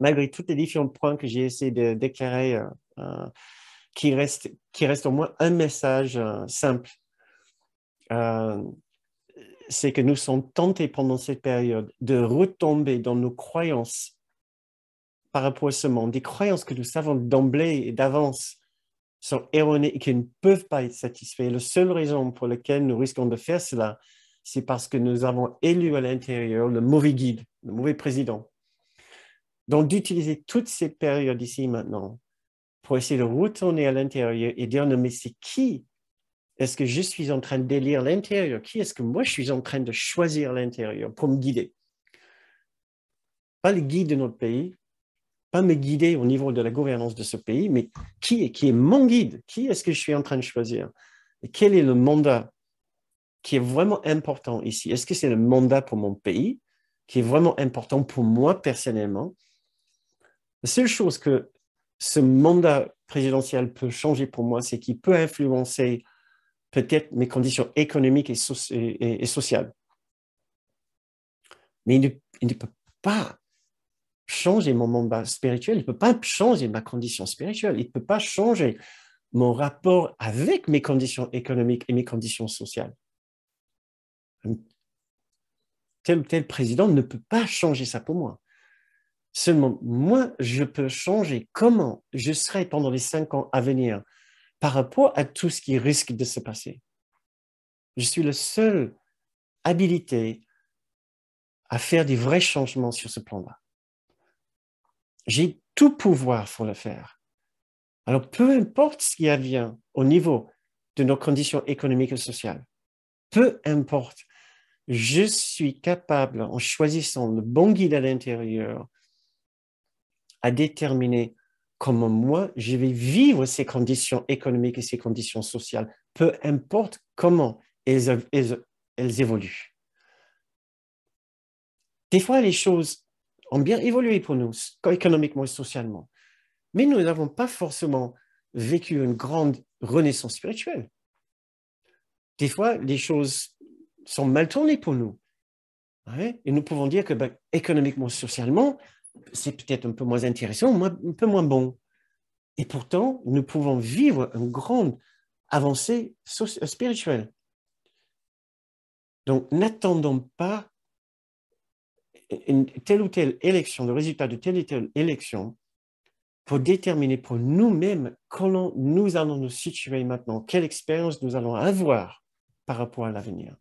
malgré tous les différents points que j'ai essayé de déclarer, euh, euh, reste, qui reste au moins un message euh, simple. c'est que nous sommes tentés pendant cette période de retomber dans nos croyances par rapport à ce monde, des croyances que nous savons d'emblée et d'avance sont erronées et qui ne peuvent pas être satisfaites. La seule raison pour laquelle nous risquons de faire cela, c'est parce que nous avons élu à l'intérieur le mauvais guide, le mauvais président, donc, d'utiliser toutes ces périodes ici maintenant pour essayer de retourner à l'intérieur et dire, non, mais c'est qui est-ce que je suis en train d'élire l'intérieur Qui est-ce que moi je suis en train de choisir l'intérieur pour me guider Pas le guide de notre pays, pas me guider au niveau de la gouvernance de ce pays, mais qui est, qui est mon guide Qui est-ce que je suis en train de choisir Et quel est le mandat qui est vraiment important ici Est-ce que c'est le mandat pour mon pays qui est vraiment important pour moi personnellement la seule chose que ce mandat présidentiel peut changer pour moi, c'est qu'il peut influencer peut-être mes conditions économiques et, sociales. Mais il ne, peut pas changer mon mandat spirituel, il ne peut pas changer ma condition spirituelle, il ne peut pas changer mon rapport avec mes conditions économiques et mes conditions sociales. Tel ou tel président ne peut pas changer ça pour moi. Seulement, moi, je peux changer comment je serai pendant les cinq ans à venir par rapport à tout ce qui risque de se passer. Je suis le seul habilité à faire des vrais changements sur ce plan-là. J'ai tout pouvoir pour le faire. Alors, peu importe ce qui advient au niveau de nos conditions économiques et sociales, peu importe, je suis capable, en choisissant le bon guide à l'intérieur, à déterminer comment moi je vais vivre ces conditions économiques et ces conditions sociales, peu importe comment elles, évoluent. Des fois, les choses ont bien évolué pour nous, économiquement et socialement, mais nous n'avons pas forcément vécu une grande renaissance spirituelle. Des fois, les choses sont mal tournées pour nous. Hein, et nous pouvons dire que économiquement économiquement, socialement, c'est peut-être un peu moins intéressant, un peu moins bon. Et pourtant, nous pouvons vivre une grande avancée euh, spirituelle. Donc, n'attendons pas une telle ou telle élection, le résultat de telle ou telle élection, pour déterminer pour nous-mêmes comment nous allons nous situer maintenant, quelle expérience nous allons avoir par rapport à l'avenir.